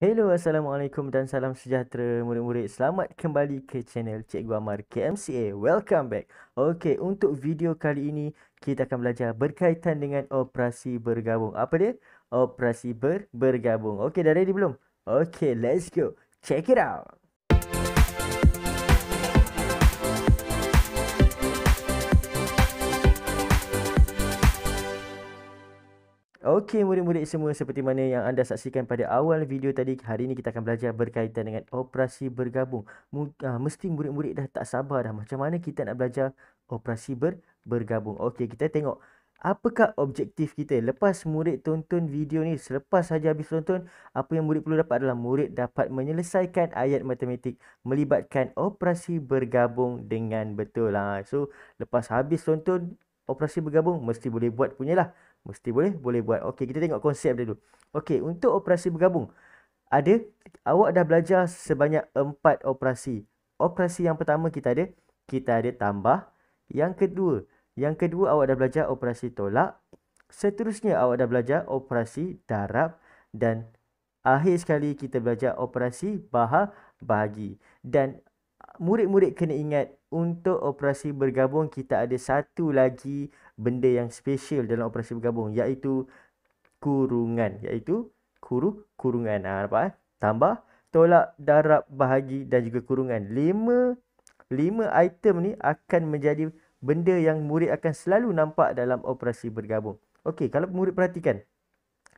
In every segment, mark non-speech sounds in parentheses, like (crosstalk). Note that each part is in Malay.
Hello, Assalamualaikum dan salam sejahtera murid-murid. Selamat kembali ke channel Cikgu Amar KMCA. Welcome back. Okey, untuk video kali ini kita akan belajar berkaitan dengan operasi bergabung. Apa dia? Operasi ber bergabung. Okey, dah ready belum? Okey, let's go. Check it out. Okey murid-murid semua seperti mana yang anda saksikan pada awal video tadi hari ini kita akan belajar berkaitan dengan operasi bergabung. M- uh, ah, mesti murid-murid dah tak sabar dah macam mana kita nak belajar operasi ber- bergabung. Okey kita tengok apakah objektif kita lepas murid tonton video ni selepas saja habis tonton apa yang murid perlu dapat adalah murid dapat menyelesaikan ayat matematik melibatkan operasi bergabung dengan betul. Ha. So lepas habis tonton operasi bergabung mesti boleh buat punya lah. Mesti boleh boleh buat. Okey, kita tengok konsep dia dulu. Okey, untuk operasi bergabung. Ada, awak dah belajar sebanyak empat operasi. Operasi yang pertama kita ada, kita ada tambah. Yang kedua, yang kedua awak dah belajar operasi tolak. Seterusnya awak dah belajar operasi darab. Dan akhir sekali kita belajar operasi bahagi. Dan murid-murid kena ingat untuk operasi bergabung kita ada satu lagi benda yang special dalam operasi bergabung iaitu kurungan iaitu kuru kurungan ha, apa? eh? tambah tolak darab bahagi dan juga kurungan lima lima item ni akan menjadi benda yang murid akan selalu nampak dalam operasi bergabung okey kalau murid perhatikan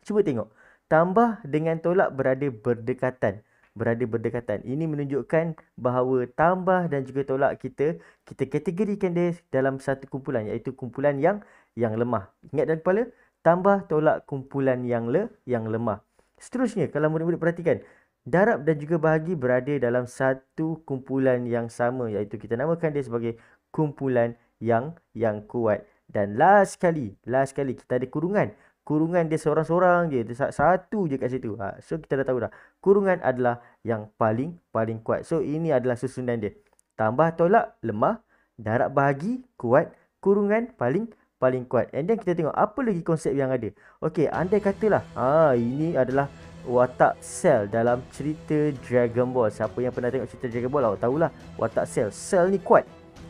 cuba tengok tambah dengan tolak berada berdekatan berada berdekatan. Ini menunjukkan bahawa tambah dan juga tolak kita, kita kategorikan dia dalam satu kumpulan iaitu kumpulan yang yang lemah. Ingat dalam kepala, tambah tolak kumpulan yang le yang lemah. Seterusnya, kalau murid-murid perhatikan, darab dan juga bahagi berada dalam satu kumpulan yang sama iaitu kita namakan dia sebagai kumpulan yang yang kuat. Dan last sekali, last sekali kita ada kurungan kurungan dia seorang-seorang je dia satu je kat situ ha. so kita dah tahu dah kurungan adalah yang paling paling kuat so ini adalah susunan dia tambah tolak lemah darab bahagi kuat kurungan paling paling kuat and then kita tengok apa lagi konsep yang ada okey andai katalah ha ini adalah watak Cell dalam cerita Dragon Ball siapa yang pernah tengok cerita Dragon Ball tahu tahulah watak Cell Cell ni kuat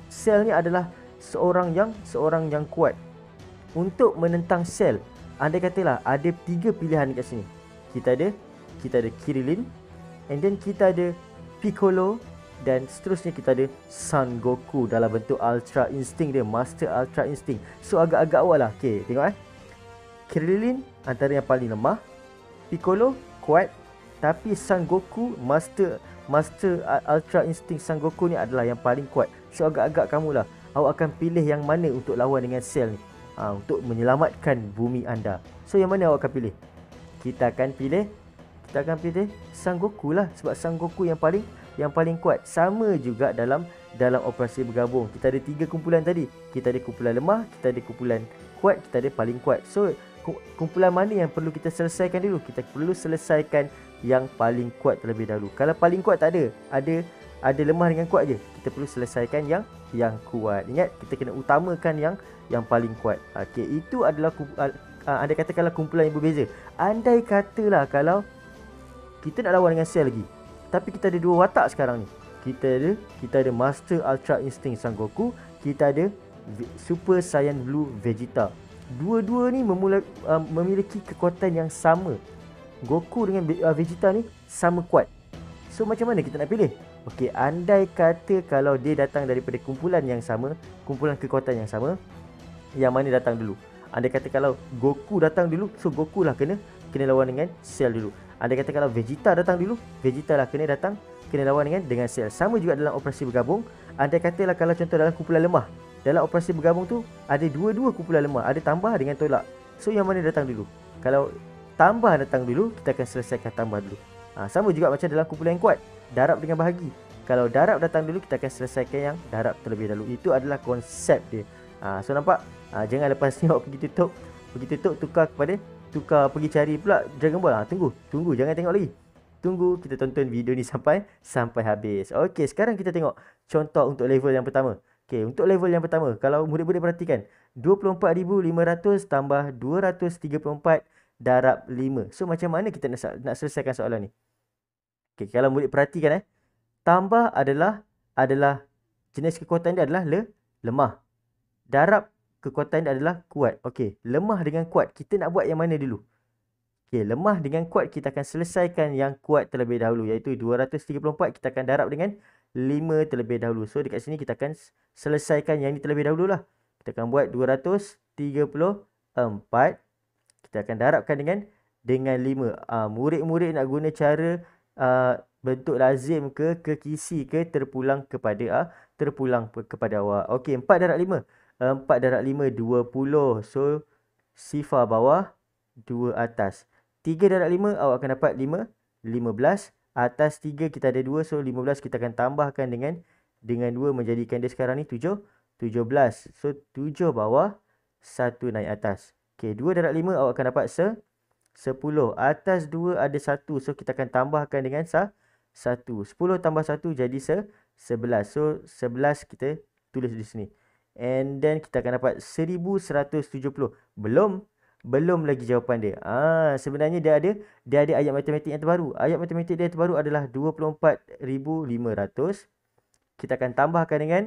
Cell ni adalah seorang yang seorang yang kuat untuk menentang Cell anda katalah ada tiga pilihan dekat sini. Kita ada kita ada Kirilin and then kita ada Piccolo dan seterusnya kita ada Son Goku dalam bentuk Ultra Instinct dia, Master Ultra Instinct. So agak-agak awal lah. Okay, tengok eh. Kirilin antara yang paling lemah. Piccolo kuat tapi Son Goku Master Master Ultra Instinct Son Goku ni adalah yang paling kuat. So agak-agak kamulah. Awak akan pilih yang mana untuk lawan dengan Cell ni ha, untuk menyelamatkan bumi anda. So yang mana awak akan pilih? Kita akan pilih kita akan pilih Sang Goku lah sebab Sang Goku yang paling yang paling kuat. Sama juga dalam dalam operasi bergabung. Kita ada tiga kumpulan tadi. Kita ada kumpulan lemah, kita ada kumpulan kuat, kita ada paling kuat. So kumpulan mana yang perlu kita selesaikan dulu? Kita perlu selesaikan yang paling kuat terlebih dahulu. Kalau paling kuat tak ada, ada ada lemah dengan kuat je kita perlu selesaikan yang yang kuat ingat kita kena utamakan yang yang paling kuat okey itu adalah uh, ah, anda katakanlah kumpulan yang berbeza andai katalah kalau kita nak lawan dengan sel lagi tapi kita ada dua watak sekarang ni kita ada kita ada master ultra instinct sang goku kita ada super saiyan blue vegeta dua-dua ni memula, uh, memiliki kekuatan yang sama goku dengan ah, vegeta ni sama kuat so macam mana kita nak pilih Okey, andai kata kalau dia datang daripada kumpulan yang sama, kumpulan kekuatan yang sama, yang mana datang dulu? Andai kata kalau Goku datang dulu, so Goku lah kena kena lawan dengan Cell dulu. Andai kata kalau Vegeta datang dulu, Vegeta lah kena datang kena lawan dengan dengan Cell. Sama juga dalam operasi bergabung. Andai lah kalau contoh dalam kumpulan lemah, dalam operasi bergabung tu ada dua-dua kumpulan lemah, ada tambah dengan tolak. So yang mana datang dulu? Kalau tambah datang dulu, kita akan selesaikan tambah dulu. Ha, sama juga macam dalam kumpulan yang kuat darab dengan bahagi. Kalau darab datang dulu, kita akan selesaikan yang darab terlebih dahulu. Itu adalah konsep dia. Ha, so, nampak? Ha, jangan lepas (laughs) ni awak pergi tutup. Pergi tutup, tukar kepada. Tukar pergi cari pula Dragon Ball. Ha, tunggu. Tunggu. Jangan tengok lagi. Tunggu. Kita tonton video ni sampai sampai habis. Okey, sekarang kita tengok contoh untuk level yang pertama. Okey, untuk level yang pertama. Kalau murid-murid perhatikan. 24,500 tambah 234 darab 5. So, macam mana kita nak, nak selesaikan soalan ni? Okay, kalau murid perhatikan eh. Tambah adalah adalah jenis kekuatan dia adalah le, lemah. Darab kekuatan dia adalah kuat. Okey, lemah dengan kuat. Kita nak buat yang mana dulu? Okey, lemah dengan kuat kita akan selesaikan yang kuat terlebih dahulu. Iaitu 234 kita akan darab dengan 5 terlebih dahulu. So, dekat sini kita akan selesaikan yang ini terlebih dahulu lah. Kita akan buat 234. Kita akan darabkan dengan dengan 5. Ah, murid-murid nak guna cara uh, bentuk lazim ke kisi ke terpulang kepada uh, terpulang kepada awak. Okey, 4 darab 5. Uh, 4 darab 5 20. So sifar bawah 2 atas. 3 darab 5 awak akan dapat 5 15 atas 3 kita ada 2 so 15 kita akan tambahkan dengan dengan 2 menjadikan dia sekarang ni 7 17. So 7 bawah 1 naik atas. Okey, 2 darab 5 awak akan dapat 9. Sepuluh Atas dua ada satu, So, kita akan tambahkan dengan satu. Sepuluh tambah satu jadi sebelas. So, sebelas kita tulis di sini. And then, kita akan dapat seribu seratus tujuh puluh. Belum. Belum lagi jawapan dia. Ah, sebenarnya dia ada dia ada ayat matematik yang terbaru. Ayat matematik dia yang terbaru adalah dua puluh empat ribu lima ratus. Kita akan tambahkan dengan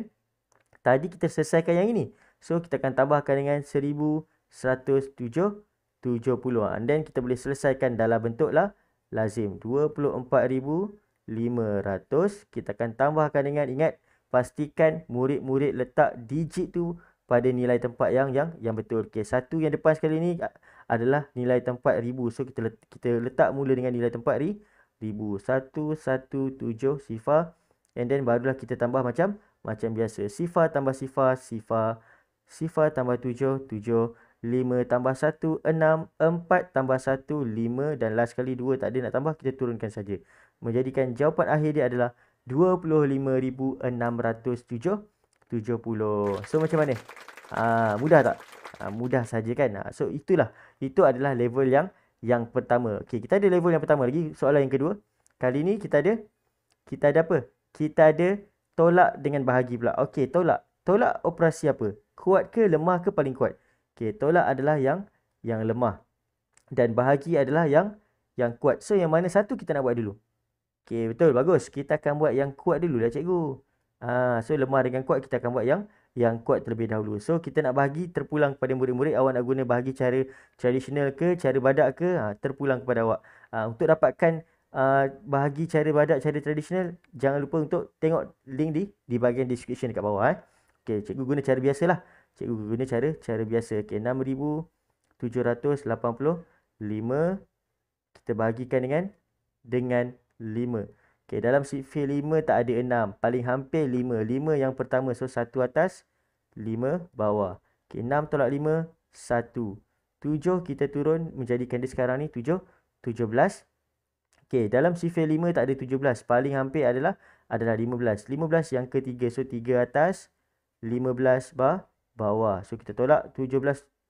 tadi kita selesaikan yang ini. So kita akan tambahkan dengan seribu seratus 1,170. 70. And ah, then kita boleh selesaikan dalam bentuk lah. lazim 24,500. Kita akan tambahkan dengan ingat pastikan murid-murid letak digit tu pada nilai tempat yang yang yang betul. Okey, satu yang depan sekali ni adalah nilai tempat ribu. So kita let, kita letak mula dengan nilai tempat ri, ribu. 117 sifar and then barulah kita tambah macam macam biasa. Sifar tambah sifar, sifar sifar tambah 7, 7 5 tambah 1, 6. 4 tambah 1, 5. Dan last kali 2 tak ada nak tambah, kita turunkan saja. Menjadikan jawapan akhir dia adalah 25,670. So, macam mana? Ha, mudah tak? Ha, mudah saja kan? Ha, so, itulah. Itu adalah level yang yang pertama. Okay, kita ada level yang pertama lagi. Soalan yang kedua. Kali ni kita ada... Kita ada apa? Kita ada tolak dengan bahagi pula. Okay tolak. Tolak operasi apa? Kuat ke lemah ke paling kuat? Okey, tolak adalah yang yang lemah. Dan bahagi adalah yang yang kuat. So, yang mana satu kita nak buat dulu? Okey, betul. Bagus. Kita akan buat yang kuat dulu lah, cikgu. Ah, ha, so, lemah dengan kuat, kita akan buat yang yang kuat terlebih dahulu. So, kita nak bahagi terpulang kepada murid-murid. Awak nak guna bahagi cara tradisional ke, cara badak ke, ha, terpulang kepada awak. Ha, untuk dapatkan uh, bahagi cara badak, cara tradisional, jangan lupa untuk tengok link di di bahagian description dekat bawah. Eh. Okey, cikgu guna cara biasa lah cikgu guna cara cara biasa. Okey, 6785 kita bahagikan dengan dengan 5. Okey, dalam sifir 5 tak ada 6, paling hampir 5. 5 yang pertama so 1 atas, 5 bawah. Okey, 6 tolak 5 1. 7 kita turun menjadikan dia sekarang ni 7 17. Okey, dalam sifir 5 tak ada 17, paling hampir adalah adalah 15. 15 yang ketiga so 3 atas 15 bawah bawah. So kita tolak 17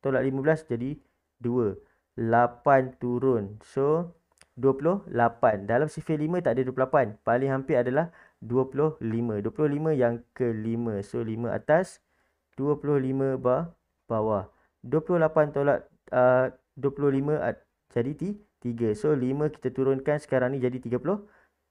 tolak 15 jadi 2. 8 turun. So 28. Dalam sifir 5 tak ada 28. Paling hampir adalah 25. 25 yang kelima. So 5 atas 25 bar bawah. 28 tolak uh, 25 at, jadi 3. So 5 kita turunkan sekarang ni jadi 30.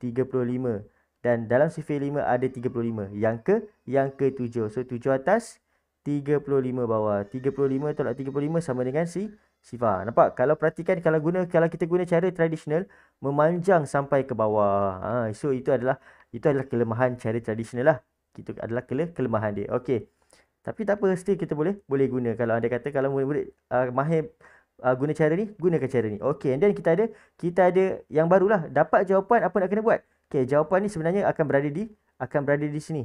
35. Dan dalam sifir lima ada 35. Yang ke yang ke tujuh, So tujuh atas 35 bawah. 35 tolak 35 sama dengan si Siva. Nampak? Kalau perhatikan kalau guna kalau kita guna cara tradisional memanjang sampai ke bawah. Ha, so itu adalah itu adalah kelemahan cara tradisional lah. Itu adalah kele, kelemahan dia. Okey. Tapi tak apa still kita boleh boleh guna kalau anda kata kalau boleh, ah, uh, mahir uh, guna cara ni, gunakan cara ni. Okey, and then kita ada kita ada yang barulah dapat jawapan apa nak kena buat. Okey, jawapan ni sebenarnya akan berada di akan berada di sini.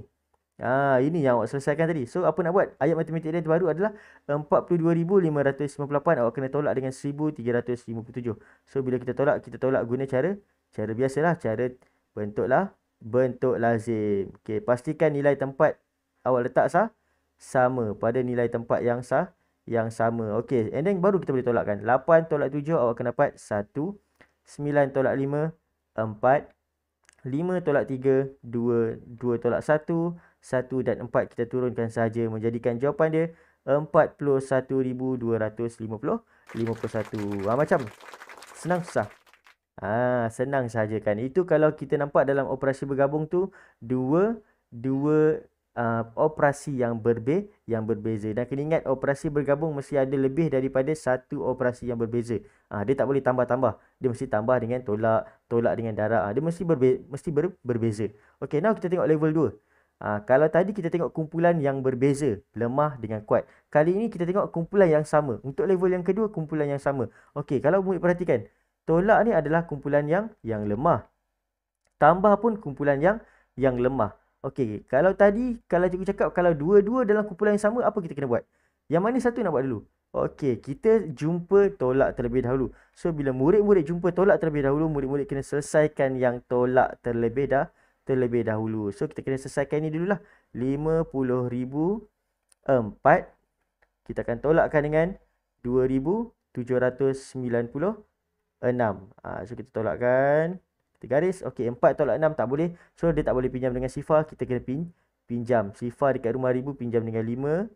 Ha, ini yang awak selesaikan tadi. So, apa nak buat? Ayat matematik yang terbaru adalah 42,598 awak kena tolak dengan 1,357. So, bila kita tolak, kita tolak guna cara cara biasalah. Cara bentuk lah bentuk lazim. Okay, pastikan nilai tempat awak letak sah sama pada nilai tempat yang sah yang sama. Okay, and then baru kita boleh tolakkan. 8 tolak 7 kan? awak akan dapat 1. 9 tolak 5, 4. 5 tolak 3, 2. 2 tolak 1, 1 dan 4 kita turunkan saja menjadikan jawapan dia 41250 51. Ha, macam senang susah. Ah ha, senang saja kan. Itu kalau kita nampak dalam operasi bergabung tu dua dua uh, operasi yang berbe yang berbeza. Dan kena ingat operasi bergabung mesti ada lebih daripada satu operasi yang berbeza. Ah dia tak boleh tambah-tambah. Dia mesti tambah dengan tolak, tolak dengan darab. Ha, ah, dia mesti berbe mesti ber, berbeza. Okey, now kita tengok level 2. Ha, kalau tadi kita tengok kumpulan yang berbeza, lemah dengan kuat. Kali ini kita tengok kumpulan yang sama. Untuk level yang kedua, kumpulan yang sama. Okey, kalau murid perhatikan, tolak ni adalah kumpulan yang yang lemah. Tambah pun kumpulan yang yang lemah. Okey, kalau tadi, kalau cikgu cakap kalau dua-dua dalam kumpulan yang sama, apa kita kena buat? Yang mana satu nak buat dulu? Okey, kita jumpa tolak terlebih dahulu. So, bila murid-murid jumpa tolak terlebih dahulu, murid-murid kena selesaikan yang tolak terlebih dahulu terlebih dahulu. So kita kena selesaikan ni dululah. 50004 kita akan tolakkan dengan 2796. Ha, ah, so kita tolakkan kita garis. Okey 4 tolak 6 tak boleh. So dia tak boleh pinjam dengan sifar. Kita kena pin pinjam sifar dekat rumah ribu pinjam dengan 5.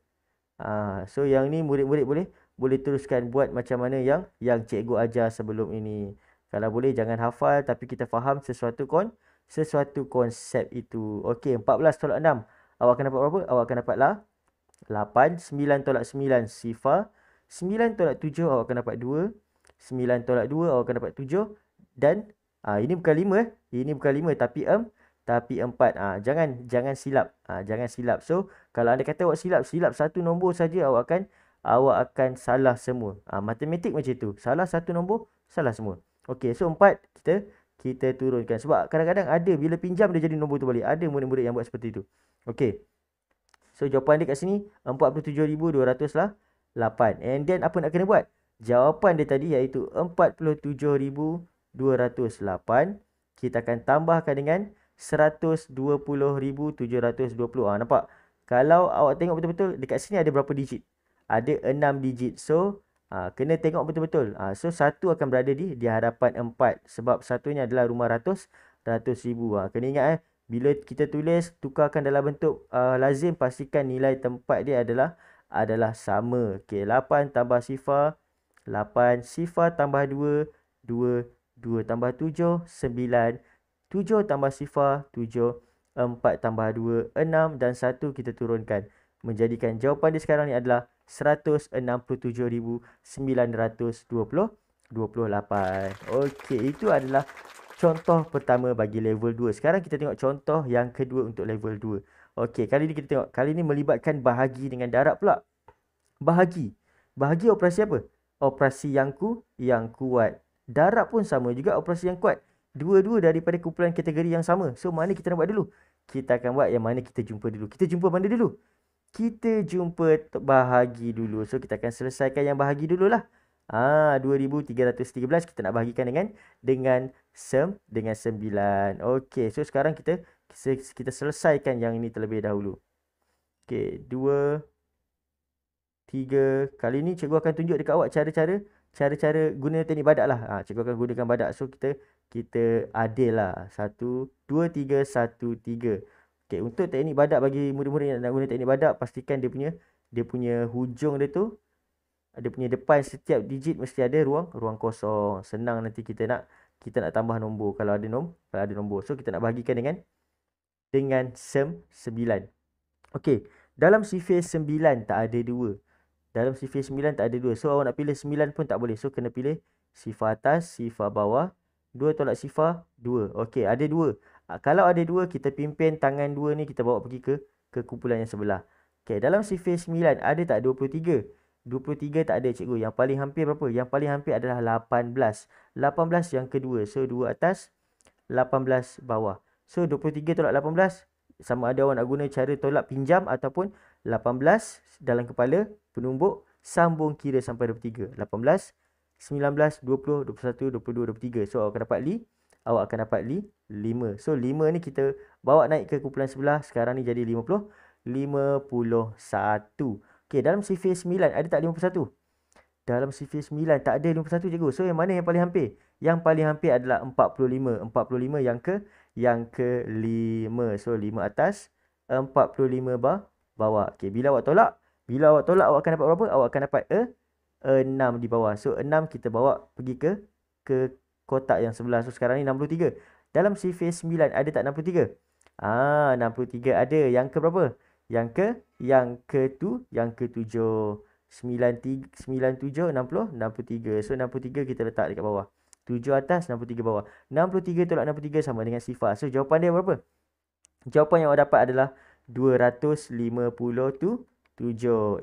Ha, ah, so yang ni murid-murid boleh boleh teruskan buat macam mana yang yang cikgu ajar sebelum ini. Kalau boleh jangan hafal tapi kita faham sesuatu kon sesuatu konsep itu. Okey, 14 tolak 6. Awak akan dapat berapa? Awak akan dapatlah 8, 9 tolak 9 sifar, 9 tolak 7 awak akan dapat 2, 9 tolak 2 awak akan dapat 7 dan ah ini bukan 5 eh. Ini bukan 5 tapi em um, tapi empat, Ah jangan jangan silap. Ah jangan silap. So, kalau anda kata awak silap, silap satu nombor saja awak akan awak akan salah semua. Ah matematik macam itu. Salah satu nombor, salah semua. Okay, so empat kita kita turunkan. Sebab kadang-kadang ada bila pinjam dia jadi nombor tu balik. Ada murid-murid yang buat seperti itu. Okey. So jawapan dia kat sini 47,200 lah 8. And then apa nak kena buat? Jawapan dia tadi iaitu 47,208. Kita akan tambahkan dengan 120,720. Ha, ah, nampak? Kalau awak tengok betul-betul dekat sini ada berapa digit? Ada 6 digit. So Uh, kena tengok betul-betul. Uh, so satu akan berada di di hadapan empat sebab satunya adalah rumah ratus ratus ribu. Uh, kena ingat eh bila kita tulis tukarkan dalam bentuk uh, lazim pastikan nilai tempat dia adalah adalah sama. Okey, lapan tambah sifar lapan sifar tambah dua, dua, dua tambah tujuh sembilan, tujuh tambah sifar tujuh empat tambah dua enam dan satu kita turunkan menjadikan jawapan dia sekarang ni adalah 167,928. Okey, itu adalah contoh pertama bagi level 2. Sekarang kita tengok contoh yang kedua untuk level 2. Okey, kali ni kita tengok. Kali ni melibatkan bahagi dengan darab pula. Bahagi. Bahagi operasi apa? Operasi yang ku, yang kuat. Darab pun sama juga operasi yang kuat. Dua-dua daripada kumpulan kategori yang sama. So, mana kita nak buat dulu? Kita akan buat yang mana kita jumpa dulu. Kita jumpa mana dulu? kita jumpa bahagi dulu. So kita akan selesaikan yang bahagi dulu lah. Ah 2313 kita nak bahagikan dengan dengan sem dengan 9. Okey, so sekarang kita kita selesaikan yang ini terlebih dahulu. Okey, 2 3 kali ni cikgu akan tunjuk dekat awak cara-cara cara-cara guna teknik badak lah. Ah cikgu akan gunakan badak. So kita kita adil lah. 1 2 3 1 3. Okey, untuk teknik badak bagi murid-murid yang nak guna teknik badak, pastikan dia punya dia punya hujung dia tu ada punya depan setiap digit mesti ada ruang ruang kosong. Senang nanti kita nak kita nak tambah nombor kalau ada nombor, kalau ada nombor. So kita nak bahagikan dengan dengan sem 9. Okey, dalam sifir 9 tak ada 2. Dalam sifir 9 tak ada 2. So awak nak pilih 9 pun tak boleh. So kena pilih sifar atas, sifar bawah. 2 tolak sifar 2. Okey, ada 2. Ah, kalau ada dua, kita pimpin tangan dua ni kita bawa pergi ke ke kumpulan yang sebelah. Okay dalam sifir 9 ada tak 23? 23 tak ada cikgu. Yang paling hampir berapa? Yang paling hampir adalah 18. 18 yang kedua. So 2 atas, 18 bawah. So 23 tolak 18 sama ada awak nak guna cara tolak pinjam ataupun 18 dalam kepala penumbuk sambung kira sampai 23. 18, 19, 20, 21, 22, 23. So awak akan dapat li awak akan dapat li 5. So 5 ni kita bawa naik ke kumpulan sebelah sekarang ni jadi 50 51. Okey dalam CV 9 ada tak 51? Dalam CV 9 tak ada 51 cikgu. So yang mana yang paling hampir? Yang paling hampir adalah 45. 45 yang ke yang ke 5. So 5 atas 45 bah bawah. Okey bila awak tolak? Bila awak tolak awak akan dapat berapa? Awak akan dapat eh, a 6 di bawah. So 6 kita bawa pergi ke ke kotak yang sebelah tu sekarang ni 63. Dalam CV 9 ada tak 63? Ah 63 ada. Yang ke berapa? Yang ke yang ke tu, yang ke tujuh? 7. 93 97 60 63. So 63 kita letak dekat bawah. 7 atas 63 bawah. 63 tolak 63 sama dengan sifar. So jawapan dia berapa? Jawapan yang awak dapat adalah 257.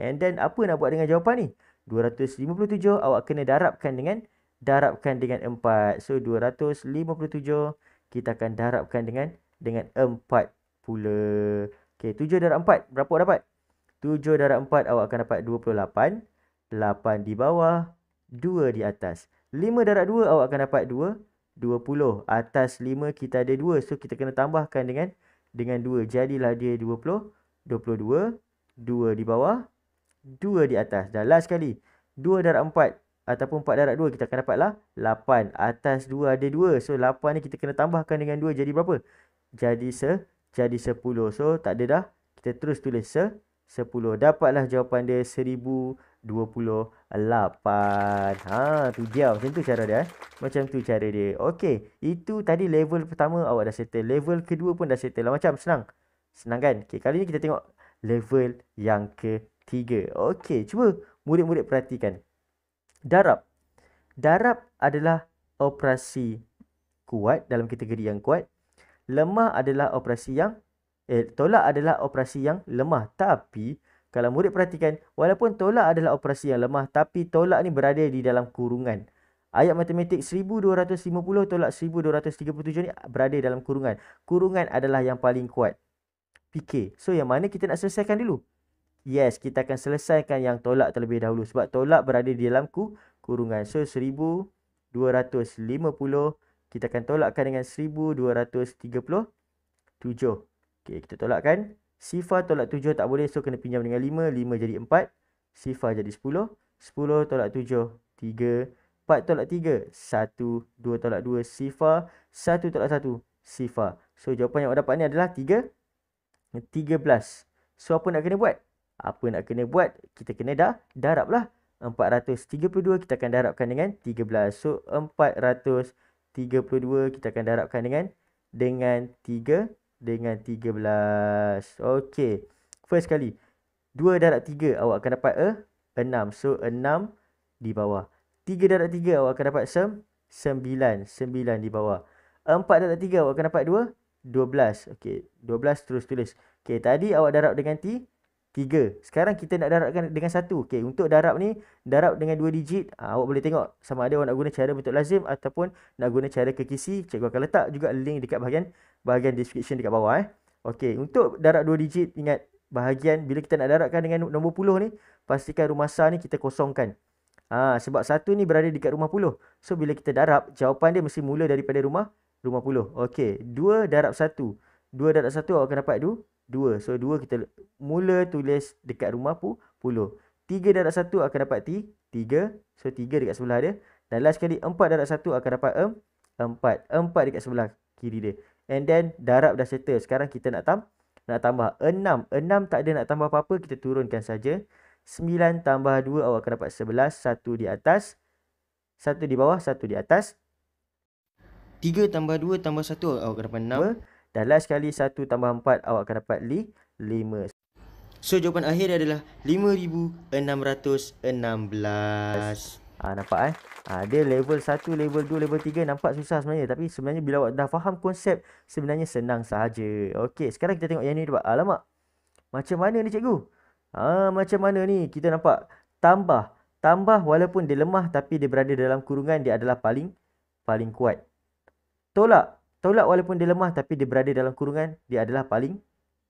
And then apa nak buat dengan jawapan ni? 257 awak kena darabkan dengan darabkan dengan 4. So 257 kita akan darabkan dengan dengan 4 pula. Okey, 7 darab 4 berapa Awak dapat? 7 darab 4 awak akan dapat 28. 8 di bawah, 2 di atas. 5 darab 2 awak akan dapat 2, 20. Atas 5 kita ada 2. So kita kena tambahkan dengan dengan 2. Jadilah dia 20, 22, 2 di bawah, 2 di atas. Dan last sekali, 2 darab 4 ataupun 4 darab 2 kita akan dapatlah 8 atas 2 ada 2 so 8 ni kita kena tambahkan dengan 2 jadi berapa jadi se jadi 10 so tak ada dah kita terus tulis se 10 dapatlah jawapan dia 1028 ha tu dia macam tu cara dia eh. macam tu cara dia okey itu tadi level pertama awak dah settle level kedua pun dah settle lah. macam senang senang kan okey kali ni kita tengok level yang ketiga okey cuba murid-murid perhatikan Darab. Darab adalah operasi kuat dalam kategori yang kuat. Lemah adalah operasi yang eh, tolak adalah operasi yang lemah. Tapi kalau murid perhatikan, walaupun tolak adalah operasi yang lemah, tapi tolak ni berada di dalam kurungan. Ayat matematik 1250 tolak 1237 ni berada dalam kurungan. Kurungan adalah yang paling kuat. PK. So yang mana kita nak selesaikan dulu? Yes, kita akan selesaikan yang tolak terlebih dahulu. Sebab tolak berada di dalam ku, kurungan. So, 1250 kita akan tolakkan dengan 1237. Okay, kita tolakkan. Sifar tolak 7 tak boleh. So, kena pinjam dengan 5. 5 jadi 4. Sifar jadi 10. 10 tolak 7. 3. 4 tolak 3, 1, 2 tolak 2, sifar, 1 tolak 1, sifar. So, jawapan yang awak dapat ni adalah 3, 13. So, apa nak kena buat? apa nak kena buat kita kena dah darab lah 432 kita akan darabkan dengan 13 so 432 kita akan darabkan dengan dengan 3 dengan 13 okey first kali 2 darab 3 awak akan dapat eh 6 so 6 di bawah 3 darab 3 awak akan dapat sem 9 9 di bawah 4 darab 3 awak akan dapat 2 12 okey 12 terus tulis okey tadi awak darab dengan t Tiga. Sekarang kita nak darabkan dengan satu. Okey, untuk darab ni, darab dengan dua digit. Ha, awak boleh tengok sama ada awak nak guna cara bentuk lazim ataupun nak guna cara kekisi. Cikgu akan letak juga link dekat bahagian bahagian description dekat bawah. Eh. Okey, untuk darab dua digit, ingat bahagian bila kita nak darabkan dengan nombor puluh ni, pastikan rumah sah ni kita kosongkan. Ha, sebab satu ni berada dekat rumah puluh. So, bila kita darab, jawapan dia mesti mula daripada rumah rumah puluh. Okey, dua darab satu. Dua darab satu awak akan dapat dua dua. So dua kita mula tulis dekat rumah pun puluh. Tiga darab satu akan dapat ti. Tiga. So tiga dekat sebelah dia. Dan last sekali empat darab satu akan dapat em. Empat. Empat dekat sebelah kiri dia. And then darab dah settle. Sekarang kita nak tam nak tambah enam. Enam tak ada nak tambah apa-apa. Kita turunkan saja. Sembilan tambah dua awak akan dapat sebelas. Satu di atas. Satu di bawah. Satu di atas. Tiga tambah dua tambah satu awak akan dapat enam. Dan last sekali 1 tambah 4 awak akan dapat li 5. So jawapan akhir adalah 5616. Ah ha, nampak eh. Ha, dia level 1, level 2, level 3 nampak susah sebenarnya tapi sebenarnya bila awak dah faham konsep sebenarnya senang sahaja. Okey, sekarang kita tengok yang ni dapat. Ah, alamak. Macam mana ni cikgu? Ah ha, macam mana ni? Kita nampak tambah tambah walaupun dia lemah tapi dia berada dalam kurungan dia adalah paling paling kuat. Tolak Taulat walaupun dia lemah tapi dia berada dalam kurungan, dia adalah paling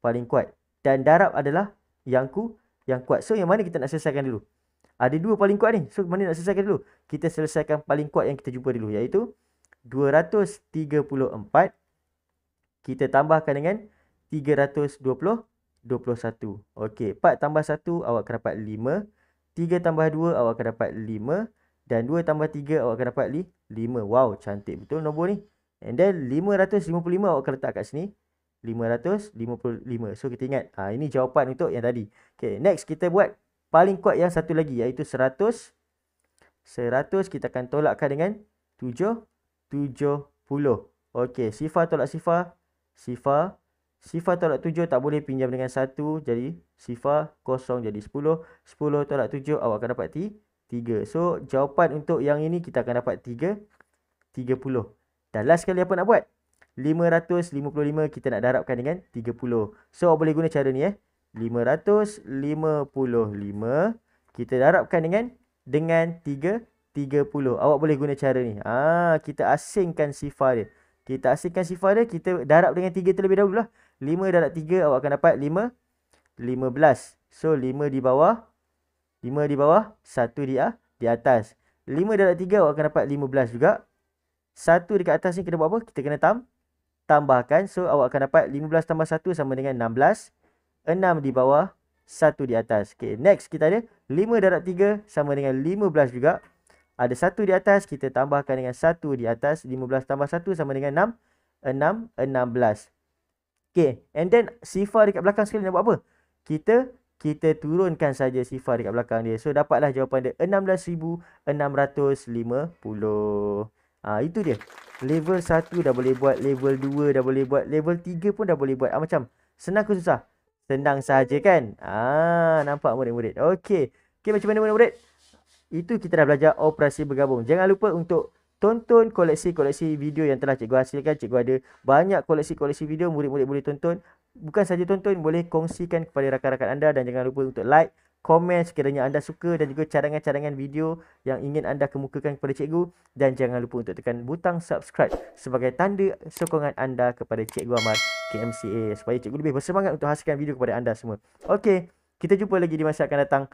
paling kuat. Dan darab adalah yang ku yang kuat. So yang mana kita nak selesaikan dulu? Ada dua paling kuat ni. So mana nak selesaikan dulu? Kita selesaikan paling kuat yang kita jumpa dulu iaitu 234 kita tambahkan dengan 320 21. Okey, 4 tambah 1 awak akan dapat 5. 3 tambah 2 awak akan dapat 5. Dan 2 tambah 3 awak akan dapat 5. Wow, cantik betul nombor ni. And then 555 awak akan letak kat sini. 555. So kita ingat. Ha, ini jawapan untuk yang tadi. Okay next kita buat paling kuat yang satu lagi iaitu 100. 100 kita akan tolakkan dengan 7. 70. Okay sifar tolak sifar. Sifar. Sifar tolak 7 tak boleh pinjam dengan 1. Jadi sifar kosong jadi 10. 10 tolak 7 awak akan dapat 3. 3. So jawapan untuk yang ini kita akan dapat 3. 30. Dan last sekali apa nak buat? 555 kita nak darabkan dengan 30. So, awak boleh guna cara ni eh. 555 kita darabkan dengan dengan 3, 30. Awak boleh guna cara ni. Ah Kita asingkan sifar dia. Kita asingkan sifar dia. Kita darab dengan 3 terlebih dahulu lah. 5 darab 3 awak akan dapat 5, 15. So, 5 di bawah. 5 di bawah. 1 di, di atas. 5 darab 3 awak akan dapat 15 juga. Satu dekat atas ni kena buat apa? Kita kena tam, tambahkan. So, awak akan dapat 15 tambah 1 sama dengan 16. 6 di bawah, 1 di atas. Okay, next kita ada 5 darab 3 sama dengan 15 juga. Ada 1 di atas, kita tambahkan dengan 1 di atas. 15 tambah 1 sama dengan 6. 6, 16. Okay, and then sifar dekat belakang sekali nak buat apa? Kita kita turunkan saja sifar dekat belakang dia. So, dapatlah jawapan dia 16,650. Ha, itu dia. Level 1 dah boleh buat. Level 2 dah boleh buat. Level 3 pun dah boleh buat. Ha, macam senang ke susah? Senang saja kan? Ah ha, nampak murid-murid. Okey. Okey macam mana murid-murid? Itu kita dah belajar operasi bergabung. Jangan lupa untuk tonton koleksi-koleksi video yang telah cikgu hasilkan. Cikgu ada banyak koleksi-koleksi video murid-murid boleh tonton. Bukan saja tonton, boleh kongsikan kepada rakan-rakan anda dan jangan lupa untuk like, komen sekiranya anda suka dan juga cadangan-cadangan video yang ingin anda kemukakan kepada cikgu dan jangan lupa untuk tekan butang subscribe sebagai tanda sokongan anda kepada cikgu Ahmad KMCA supaya cikgu lebih bersemangat untuk hasilkan video kepada anda semua. Okey, kita jumpa lagi di masa akan datang.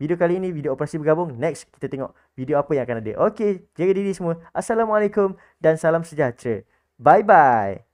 Video kali ini video operasi bergabung. Next kita tengok video apa yang akan ada. Okey, jaga diri semua. Assalamualaikum dan salam sejahtera. Bye bye.